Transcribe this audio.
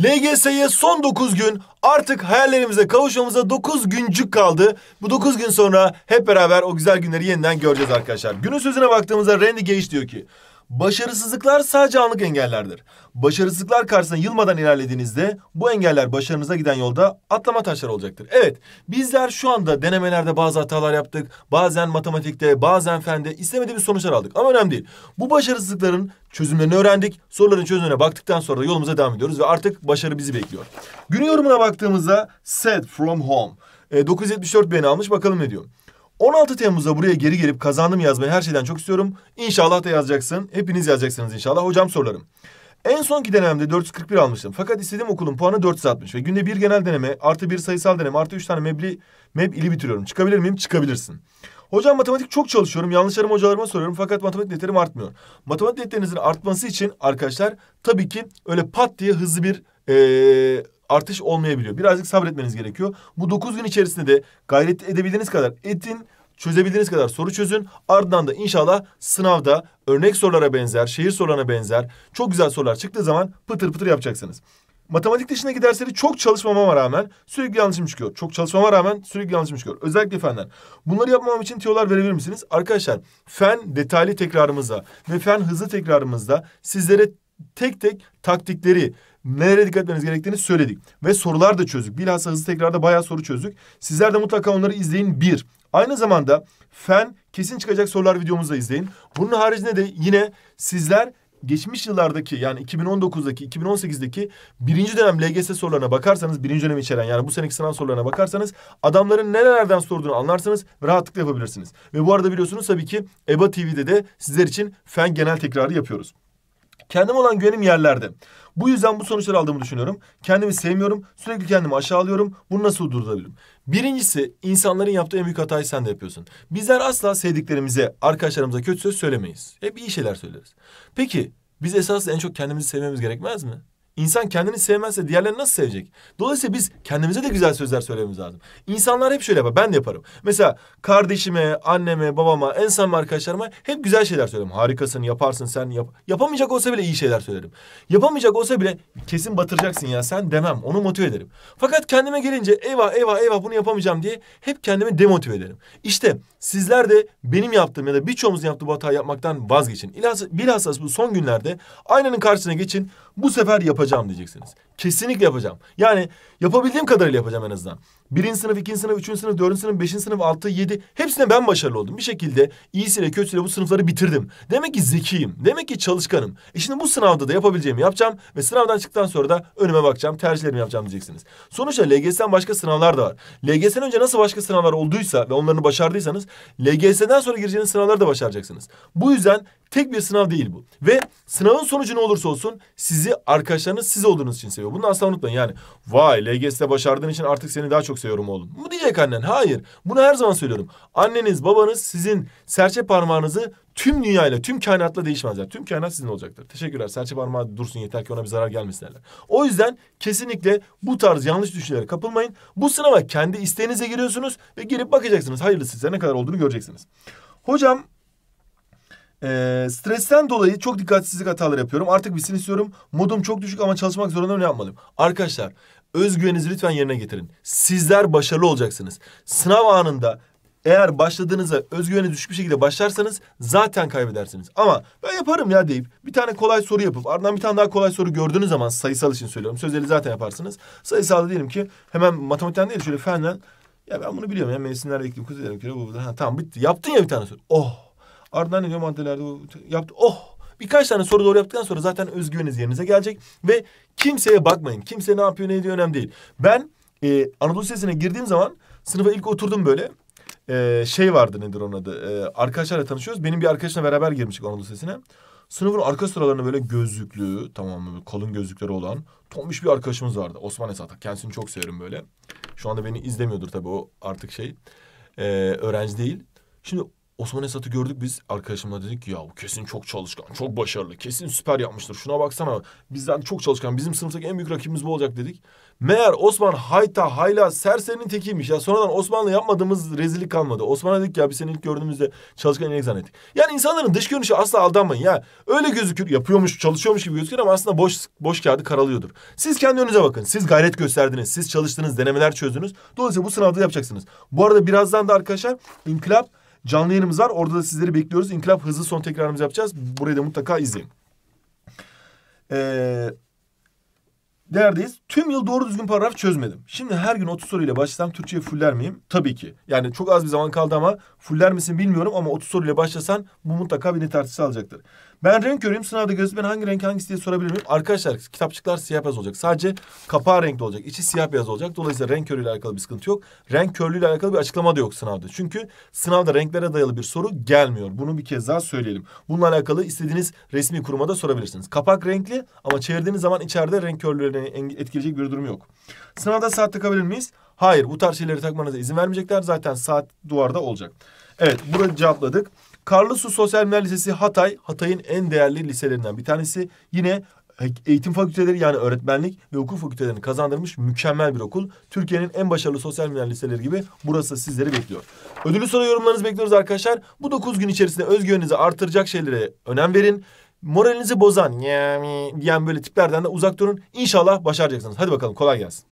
LGS'ye son 9 gün artık hayallerimize kavuşmamıza 9 güncük kaldı. Bu 9 gün sonra hep beraber o güzel günleri yeniden göreceğiz arkadaşlar. Günün sözüne baktığımızda Randy Gage diyor ki Başarısızlıklar sadece anlık engellerdir. Başarısızlıklar karşısında yılmadan ilerlediğinizde bu engeller başarınıza giden yolda atlama taşları olacaktır. Evet, bizler şu anda denemelerde bazı hatalar yaptık. Bazen matematikte, bazen fende istemediğimiz sonuçlar aldık ama önemli değil. Bu başarısızlıkların çözümlerini öğrendik. Soruların çözümüne baktıktan sonra da yolumuza devam ediyoruz ve artık başarı bizi bekliyor. Günün yorumuna baktığımızda set from home. E, 974 beni almış bakalım ne diyor. 16 Temmuz'da buraya geri gelip kazandım yazmayı her şeyden çok istiyorum. İnşallah da yazacaksın. Hepiniz yazacaksınız inşallah. Hocam sorularım. En sonki denememde 441 almıştım. Fakat istediğim okulun puanı 460 ve günde bir genel deneme, artı bir sayısal deneme, artı üç tane mebli, meb ili bitiriyorum. Çıkabilir miyim? Çıkabilirsin. Hocam matematik çok çalışıyorum. Yanlışlarımı hocalarıma soruyorum fakat matematik netlerim artmıyor. Matematik netlerinizin artması için arkadaşlar tabii ki öyle pat diye hızlı bir ee, artış olmayabiliyor. Birazcık sabretmeniz gerekiyor. Bu dokuz gün içerisinde de gayret edebildiğiniz kadar etin çözebildiğiniz kadar soru çözün. Ardından da inşallah sınavda örnek sorulara benzer, şehir sorularına benzer çok güzel sorular çıktığı zaman pıtır pıtır yapacaksınız. Matematik dışındaki dersleri çok çalışmama rağmen sürekli yanlışım çıkıyor. Çok çalışmama rağmen sürekli yanlışım çıkıyor. Özellikle fenden. Bunları yapmam için tiyolar verebilir misiniz? Arkadaşlar fen detaylı tekrarımızda ve fen hızlı tekrarımızda sizlere tek tek taktikleri Nereye dikkat etmeniz gerektiğini söyledik. Ve sorular da çözdük. Bilhassa hızlı tekrarda bayağı soru çözdük. Sizler de mutlaka onları izleyin. Bir. Aynı zamanda fen kesin çıkacak sorular videomuzu da izleyin. Bunun haricinde de yine sizler geçmiş yıllardaki yani 2019'daki 2018'deki birinci dönem LGS sorularına bakarsanız birinci dönem içeren yani bu seneki sınav sorularına bakarsanız adamların nelerden sorduğunu anlarsanız rahatlıkla yapabilirsiniz. Ve bu arada biliyorsunuz tabii ki EBA TV'de de sizler için fen genel tekrarı yapıyoruz. Kendim olan güvenim yerlerde. Bu yüzden bu sonuçları aldığımı düşünüyorum. Kendimi sevmiyorum. Sürekli kendimi aşağılıyorum. Bunu nasıl durdurabilirim? Birincisi insanların yaptığı en büyük hatayı sen de yapıyorsun. Bizler asla sevdiklerimize, arkadaşlarımıza kötü söz söylemeyiz. Hep iyi şeyler söyleriz. Peki biz esas en çok kendimizi sevmemiz gerekmez mi? İnsan kendini sevmezse diğerlerini nasıl sevecek? Dolayısıyla biz kendimize de güzel sözler söylememiz lazım. İnsanlar hep şöyle yapar. Ben de yaparım. Mesela kardeşime, anneme, babama, en samimi arkadaşlarıma hep güzel şeyler söylerim. Harikasın, yaparsın sen. Yap yapamayacak olsa bile iyi şeyler söylerim. Yapamayacak olsa bile kesin batıracaksın ya sen demem. Onu motive ederim. Fakat kendime gelince eyvah eyvah eyvah bunu yapamayacağım diye hep kendimi demotive ederim. İşte sizler de benim yaptığım ya da birçoğumuzun yaptığı bu hatayı yapmaktan vazgeçin. Bilhassa bu son günlerde aynanın karşısına geçin. Bu sefer yapın yapacağım diyeceksiniz. Kesinlikle yapacağım. Yani yapabildiğim kadarıyla yapacağım en azından. Birinci sınıf, ikinci sınıf, üçüncü sınıf, dördüncü sınıf, beşinci sınıf, altı, yedi. Hepsine ben başarılı oldum. Bir şekilde iyisiyle kötüsüyle bu sınıfları bitirdim. Demek ki zekiyim. Demek ki çalışkanım. E şimdi bu sınavda da yapabileceğimi yapacağım. Ve sınavdan çıktıktan sonra da önüme bakacağım. Tercihlerimi yapacağım diyeceksiniz. Sonuçta LGS'den başka sınavlar da var. LGS'den önce nasıl başka sınavlar olduysa ve onlarını başardıysanız... ...LGS'den sonra gireceğiniz sınavları da başaracaksınız. Bu yüzden Tek bir sınav değil bu. Ve sınavın sonucu ne olursa olsun sizi arkadaşlarınız siz olduğunuz için seviyor. Bunu asla unutmayın yani. Vay LGS'de başardığın için artık seni daha çok küçümsüyorum oğlum. Mu diyecek annen? Hayır. Bunu her zaman söylüyorum. Anneniz, babanız sizin serçe parmağınızı tüm dünyayla, tüm kainatla değişmezler. Tüm kainat sizin olacaktır. Teşekkürler. Serçe parmağı dursun yeter ki ona bir zarar gelmesin derler. O yüzden kesinlikle bu tarz yanlış düşüncelere kapılmayın. Bu sınava kendi isteğinize giriyorsunuz ve girip bakacaksınız. Hayırlısı size ne kadar olduğunu göreceksiniz. Hocam ee, stresten dolayı çok dikkatsizlik hataları yapıyorum. Artık bitsin istiyorum. Modum çok düşük ama çalışmak zorunda ne yapmalıyım? Arkadaşlar Özgüveninizi lütfen yerine getirin. Sizler başarılı olacaksınız. Sınav anında eğer başladığınızda özgüveni düşük bir şekilde başlarsanız zaten kaybedersiniz. Ama ben yaparım ya deyip bir tane kolay soru yapıp ardından bir tane daha kolay soru gördüğünüz zaman sayısal için söylüyorum. Sözeli zaten yaparsınız. Sayısalda diyelim ki hemen matematikten değil şöyle fenden ya ben bunu biliyorum ya mevsimlerde iklim kuzeylerim kilo bu. Ha, tamam bitti. Yaptın ya bir tane soru. Oh. Ardından ne diyor maddelerde bu yaptı. Oh Birkaç tane soru doğru yaptıktan sonra zaten özgüveniniz yerinize gelecek. Ve kimseye bakmayın. Kimse ne yapıyor ne ediyor önemli değil. Ben e, Anadolu Lisesi'ne girdiğim zaman sınıfa ilk oturdum böyle. E, şey vardı nedir onun adı. E, arkadaşlarla tanışıyoruz. Benim bir arkadaşımla beraber girmiştik Anadolu Lisesi'ne. Sınıfın arka sıralarına böyle gözlüklü tamam mı kalın gözlükleri olan tombiş bir arkadaşımız vardı. Osman Esat. Kendisini çok severim böyle. Şu anda beni izlemiyordur tabii o artık şey. E, öğrenci değil. Şimdi Osman Esat'ı gördük biz arkadaşımla dedik ki ya bu kesin çok çalışkan, çok başarılı, kesin süper yapmıştır. Şuna baksana bizden çok çalışkan, bizim sınıftaki en büyük rakibimiz bu olacak dedik. Meğer Osman hayta hayla serserinin tekiymiş ya. Sonradan Osman'la yapmadığımız rezillik kalmadı. Osman'a dedik ya biz seni ilk gördüğümüzde çalışkan inek zannettik. Yani insanların dış görünüşü asla aldanmayın ya. Öyle gözükür, yapıyormuş, çalışıyormuş gibi gözükür ama aslında boş boş kağıdı karalıyordur. Siz kendi önünüze bakın. Siz gayret gösterdiniz, siz çalıştınız, denemeler çözdünüz. Dolayısıyla bu sınavda yapacaksınız. Bu arada birazdan da arkadaşlar inkılap Canlı yayınımız var. Orada da sizleri bekliyoruz. İnkılap hızlı son tekrarımızı yapacağız. Burayı da mutlaka izleyin. Ee, neredeyiz? Tüm yıl doğru düzgün paragraf çözmedim. Şimdi her gün 30 soruyla başlasam Türkçe'ye fuller miyim? Tabii ki. Yani çok az bir zaman kaldı ama fuller misin bilmiyorum ama 30 soruyla başlasan bu mutlaka bir net artısı alacaktır. Ben renk görüyorum sınavda gözümen hangi renk hangisi diye sorabilir miyim? Arkadaşlar kitapçıklar siyah beyaz olacak. Sadece kapağı renkli olacak. İçi siyah beyaz olacak. Dolayısıyla renk ile alakalı bir sıkıntı yok. Renk ile alakalı bir açıklama da yok sınavda. Çünkü sınavda renklere dayalı bir soru gelmiyor. Bunu bir kez daha söyleyelim. Bununla alakalı istediğiniz resmi kuruma da sorabilirsiniz. Kapak renkli ama çevirdiğiniz zaman içeride renk körlüğüne etkileyecek bir durum yok. Sınavda saat takabilir miyiz? Hayır bu tarz şeyleri takmanıza izin vermeyecekler. Zaten saat duvarda olacak. Evet burada cevapladık. Karlısu Sosyal Bilimler Lisesi Hatay, Hatay'ın en değerli liselerinden bir tanesi. Yine eğitim fakülteleri yani öğretmenlik ve hukuk fakültelerini kazandırmış mükemmel bir okul. Türkiye'nin en başarılı sosyal bilimler liseleri gibi burası sizleri bekliyor. Ödülü soru yorumlarınızı bekliyoruz arkadaşlar. Bu dokuz gün içerisinde özgüveninizi artıracak şeylere önem verin. Moralinizi bozan yani diyen böyle tiplerden de uzak durun. İnşallah başaracaksınız. Hadi bakalım kolay gelsin.